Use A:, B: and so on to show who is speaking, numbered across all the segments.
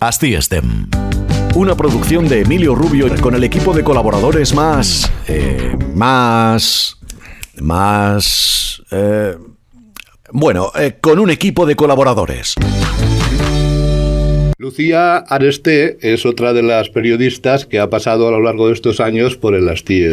A: Asti Estem,
B: Una producción de Emilio Rubio con el equipo de colaboradores más. Eh,
A: más.
B: Más. Eh, bueno, eh, con un equipo de colaboradores. Lucía Aresté es otra de las periodistas que ha pasado a lo largo de estos años por el Asti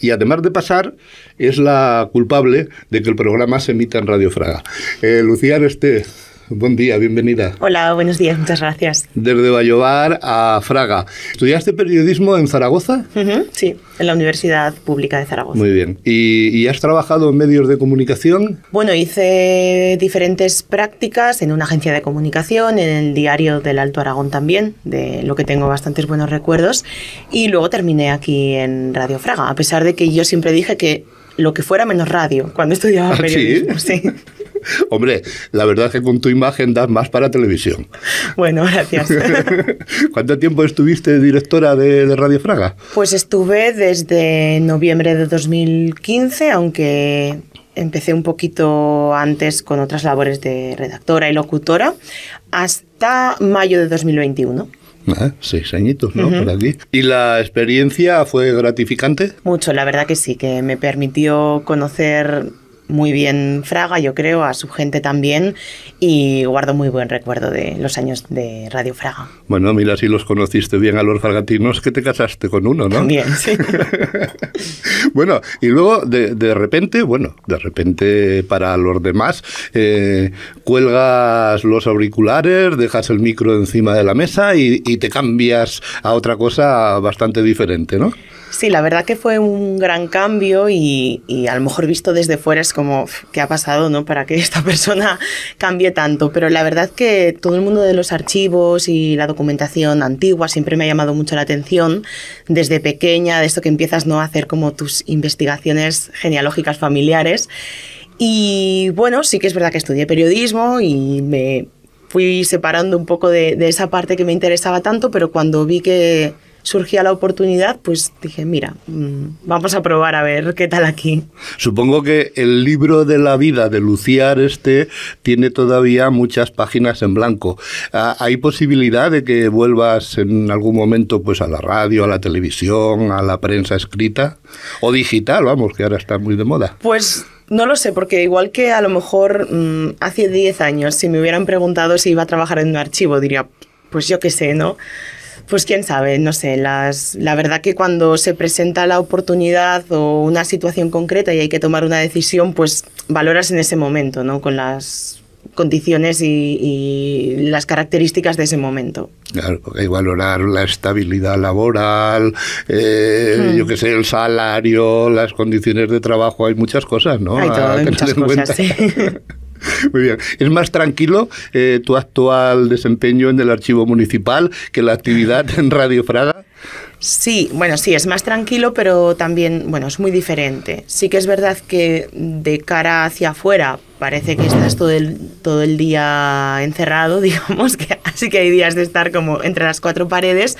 B: Y además de pasar, es la culpable de que el programa se emita en Radio Fraga. Lucía Aresté. Buen día, bienvenida.
A: Hola, buenos días, muchas gracias.
B: Desde Vallovar a Fraga. ¿Estudiaste periodismo en Zaragoza?
A: sí, en la Universidad Pública de Zaragoza.
B: Muy bien. ¿Y, has trabajado en medios de comunicación?
A: Bueno, hice diferentes prácticas en una agencia de comunicación, en el diario del Alto Aragón también, de lo que tengo bastantes buenos recuerdos. Y luego terminé aquí en Radio Fraga, a pesar de que yo siempre dije que lo que fuera menos radio cuando estudiaba ¿Ah, periodismo. ¿Sí? sí
B: Hombre, la verdad es que con tu imagen das más para televisión.
A: Bueno, gracias.
B: ¿Cuánto tiempo estuviste directora de, Radio Fraga?
A: Pues estuve desde noviembre de 2015, aunque empecé un poquito antes con otras labores de redactora y locutora, hasta mayo de 2021.
B: Ah, seis añitos, ¿no? ¿Y la experiencia fue
A: gratificante? Mucho, la verdad que sí, que me permitió conocer muy bien Fraga, yo creo, a su gente también, y guardo muy buen recuerdo de los años de Radio Fraga.
B: Bueno, mira, si los conociste bien a los fragatinos, que te casaste con uno, ¿no? bien sí. bueno, y luego de, de, repente, bueno, de repente para los demás, eh, cuelgas los auriculares, dejas el micro encima de la mesa y te cambias a otra cosa bastante diferente, ¿no?
A: Sí, la verdad que fue un gran cambio y, y, a lo mejor visto desde fuera es como, ¿qué ha pasado no? para que esta persona cambie tanto? Pero la verdad que todo el mundo de los archivos y la documentación antigua siempre me ha llamado mucho la atención desde pequeña, de esto que empiezas ¿no? a hacer como tus investigaciones genealógicas familiares. Y bueno, sí que es verdad que estudié periodismo y me fui separando un poco de esa parte que me interesaba tanto, pero cuando vi que surgía la oportunidad, pues dije, mira, mm, vamos a probar a ver qué tal aquí. Supongo que el libro de la vida
B: de luciar este tiene todavía muchas páginas en blanco. Ah, ¿Hay posibilidad de que vuelvas en algún momento pues a la radio, a la televisión, a la prensa escrita o digital, vamos, que ahora está muy de moda?
A: Pues no lo sé, porque igual que a lo mejor mm, hace 10 años, si me hubieran preguntado si iba a trabajar en un archivo, diría, pues yo qué sé, ¿no? Pues quién sabe, no sé, las, la verdad que cuando se presenta la oportunidad o una situación concreta y hay que tomar una decisión, pues valoras en ese momento, ¿no? Con las condiciones y, las características de ese momento.
B: Claro, hay que valorar la estabilidad laboral, eh, hmm. yo qué sé, el salario, las condiciones de trabajo, hay muchas cosas, ¿no? Hay, todo, muchas cosas, sí. Muy bien. ¿Es más tranquilo eh, tu actual desempeño en el archivo municipal que la actividad en Radio Fraga? Sí,
A: bueno, sí, es más tranquilo, pero también, bueno, es muy diferente. Sí que es verdad que de cara hacia afuera parece que estás todo el, todo el día encerrado, digamos, que así que hay días de estar como entre las cuatro paredes,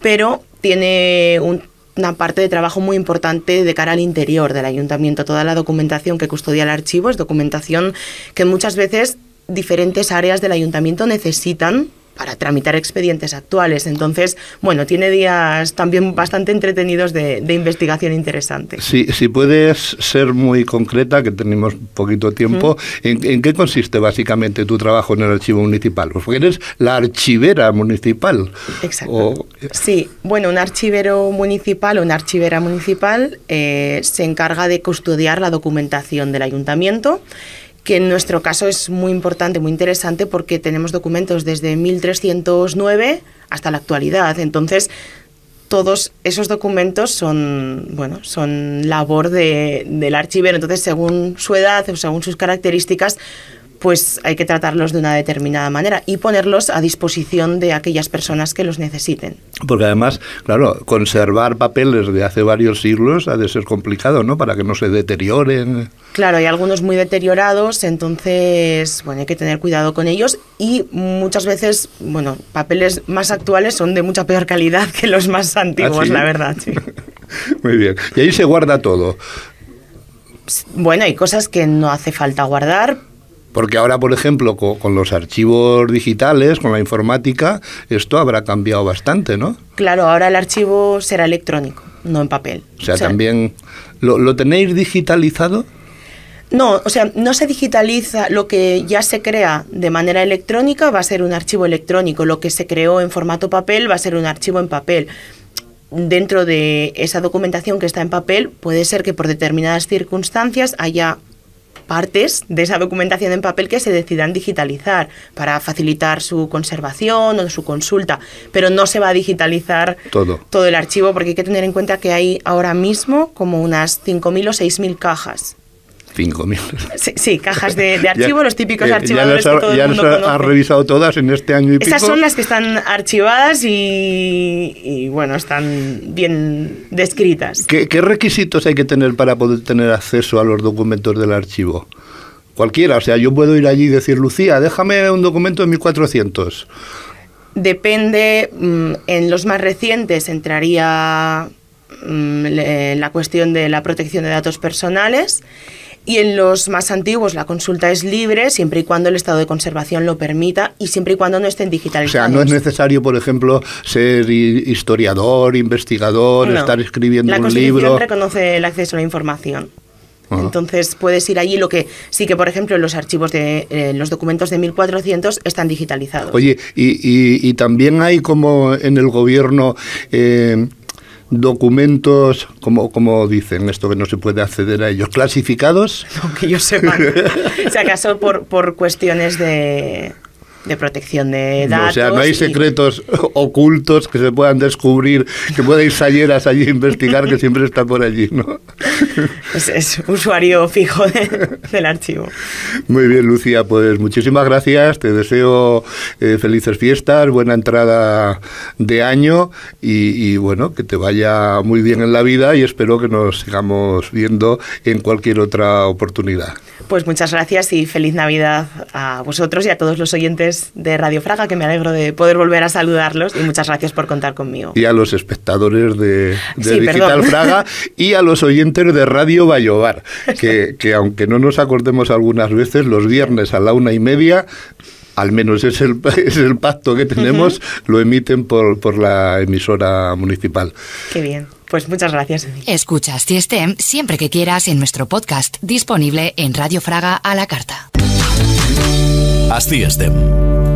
A: pero tiene un una parte de trabajo muy importante de cara al interior del ayuntamiento. Toda la documentación que custodia el archivo es documentación que muchas veces diferentes áreas del ayuntamiento necesitan para tramitar expedientes actuales. Entonces, bueno, tiene días también bastante entretenidos de, investigación interesante.
B: Si, si puedes ser muy concreta, que tenemos poquito tiempo, ¿en, qué consiste básicamente tu trabajo en el archivo municipal? Pues porque eres la archivera municipal. Exacto.
A: Sí, bueno, un archivero municipal o una archivera municipal eh, se encarga de custodiar la documentación del ayuntamiento que en nuestro caso es muy importante, muy interesante, porque tenemos documentos desde 1309 hasta la actualidad. Entonces, todos esos documentos son, bueno, son labor de, del archivero. Entonces, según su edad, o según sus características, pues hay que tratarlos de una determinada manera y ponerlos a disposición de aquellas personas que los necesiten.
B: Porque además, claro, conservar papeles de hace varios siglos ha de ser complicado, ¿no? Para que no se deterioren.
A: Claro, hay algunos muy deteriorados, entonces, bueno, hay que tener cuidado con ellos y muchas veces, bueno, papeles más actuales son de mucha peor calidad que los más ¿Ah, antiguos, la verdad.
B: muy bien. Y ahí se guarda todo.
A: Bueno, hay cosas que no hace falta guardar,
B: porque ahora, por ejemplo, con, los archivos digitales, con la informática, esto habrá cambiado bastante, ¿no?
A: Claro, ahora el archivo será electrónico, no en papel. O sea,
B: también... ¿lo, ¿Lo tenéis digitalizado?
A: No, o sea, no se digitaliza lo que ya se crea de manera electrónica, va a ser un archivo electrónico. Lo que se creó en formato papel va a ser un archivo en papel. Dentro de esa documentación que está en papel, puede ser que por determinadas circunstancias haya partes de esa documentación en papel que se decidan digitalizar para facilitar su conservación o su consulta, pero no se va a digitalizar todo, todo el archivo porque hay que tener en cuenta que hay ahora mismo como unas 5.000 o 6.000 cajas
B: 5.000.
A: Sí, cajas de, archivo, los típicos eh, archivos Ya las, ha,
B: revisado todas en este año y Esas son las
A: que están archivadas y, bueno, están bien descritas.
B: ¿Qué, ¿Qué, requisitos hay que tener para poder tener acceso a los documentos del archivo? Cualquiera, o sea, yo puedo ir allí y decir, Lucía, déjame un documento de 1400.
A: Depende, mm, en los más recientes entraría mm, la cuestión de la protección de datos personales. Y en los más antiguos la consulta es libre siempre y cuando el estado de conservación lo permita y siempre y cuando no estén digitalizados. O sea, no es
B: necesario, por ejemplo, ser historiador, investigador, estar escribiendo un libro. La
A: reconoce el acceso a la información. Entonces puedes ir allí, lo que sí que, por ejemplo, los archivos de eh, los documentos de 1400 están digitalizados.
B: Oye, y, y, y también hay como en el gobierno eh, documentos, como, como dicen esto que no se puede acceder a ellos, clasificados.
A: No, que yo sepa. ¿Se acaso por, por cuestiones de, de protección de datos. O sea, no hay
B: secretos ocultos que se puedan descubrir, que pueda ir Sayeras allí a investigar, que siempre está por allí, ¿no?
A: Es, usuario fijo del archivo.
B: Muy bien, Lucía, pues muchísimas gracias. Te deseo eh, felices fiestas, buena entrada de año y, y bueno, que te vaya muy bien en la vida y espero que nos sigamos viendo en cualquier otra oportunidad.
A: Pues muchas gracias y feliz Navidad a vosotros y a todos los oyentes de Radio Fraga, que me alegro de poder volver a saludarlos y muchas gracias por contar conmigo.
B: Y a los espectadores de, Digital Fraga y a los oyentes de Radio Vallobar, que, aunque no nos acordemos algunas veces, los viernes a la una y media al menos es el, pacto que tenemos, lo emiten por, la emisora municipal.
A: Qué bien. Pues muchas gracias. Escuchas Tiestem siempre que quieras en nuestro podcast disponible en Radio Fraga a la carta. Asti estem.